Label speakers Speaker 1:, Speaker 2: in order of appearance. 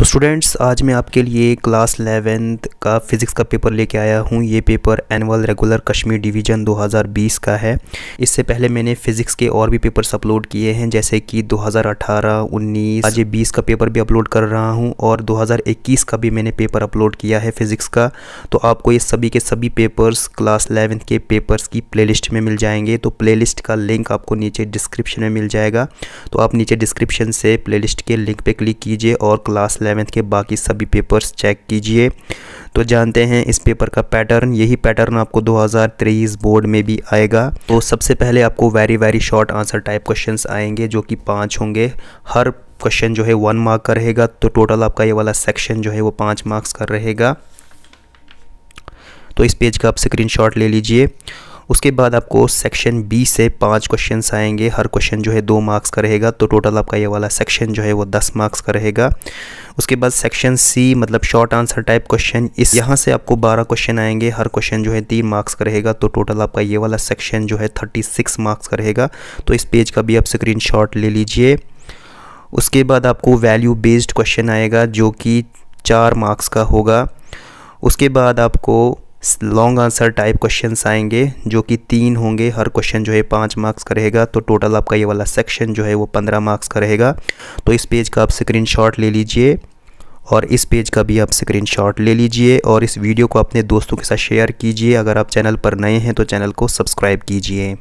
Speaker 1: तो स्टूडेंट्स आज मैं आपके लिए क्लास एलेवेंथ का फिज़िक्स का पेपर लेके आया हूँ ये paper annual regular Kashmir division 2020 का है इससे पहले मैंने फ़िज़िक्स के और भी पेपर्स अपलोड किए हैं जैसे कि 2018, 19, आज ये 20 का पेपर भी अपलोड कर रहा हूँ और 2021 का भी मैंने पेपर अपलोड किया है फ़िज़िक्स का तो आपको ये सभी के सभी पेपर्स क्लास एलेवेंथ के पेपर्स की प्ले में मिल जाएंगे तो प्ले का लिंक आपको नीचे डिस्क्रिप्शन में मिल जाएगा तो आप नीचे डिस्क्रिप्शन से प्ले के लिंक पर क्लिक कीजिए और क्लास इलेवेंथ के बाकी सभी पेपर्स चेक कीजिए तो जानते हैं इस पेपर का पैटर्न यही पैटर्न आपको 2023 बोर्ड में भी आएगा तो सबसे पहले आपको very very short answer type questions आएंगे जो कि पाँच होंगे हर क्वेश्चन जो है वन मार्क का रहेगा तो टोटल आपका ये वाला सेक्शन जो है वो पाँच मार्क्स का रहेगा तो इस पेज का आप स्क्रीनशॉट ले लीजिए उसके बाद आपको सेक्शन बी से पाँच क्वेश्चन आएंगे हर क्वेश्चन जो है दो मार्क्स का रहेगा तो टोटल आपका ये वाला सेक्शन जो है वो दस मार्क्स का रहेगा उसके बाद सेक्शन सी मतलब शॉर्ट आंसर टाइप क्वेश्चन इस यहाँ से आपको बारह क्वेश्चन आएंगे हर क्वेश्चन जो है तीन मार्क्स का रहेगा तो टोटल आपका ये वाला सेक्शन जो है थर्टी सिक्स मार्क्स का रहेगा तो इस पेज का भी आप स्क्रीन ले लीजिए उसके बाद आपको वैल्यू बेस्ड क्वेश्चन आएगा जो कि चार मार्क्स का होगा उसके बाद आपको लॉन्ग आंसर टाइप क्वेश्चन आएंगे जो कि तीन होंगे हर क्वेश्चन जो है पाँच मार्क्स का रहेगा तो टोटल आपका ये वाला सेक्शन जो है वो पंद्रह मार्क्स का रहेगा तो इस पेज का आप स्क्रीन ले लीजिए और इस पेज का भी आप शॉट ले लीजिए और इस वीडियो को अपने दोस्तों के साथ शेयर कीजिए अगर आप चैनल पर नए हैं तो चैनल को सब्सक्राइब कीजिए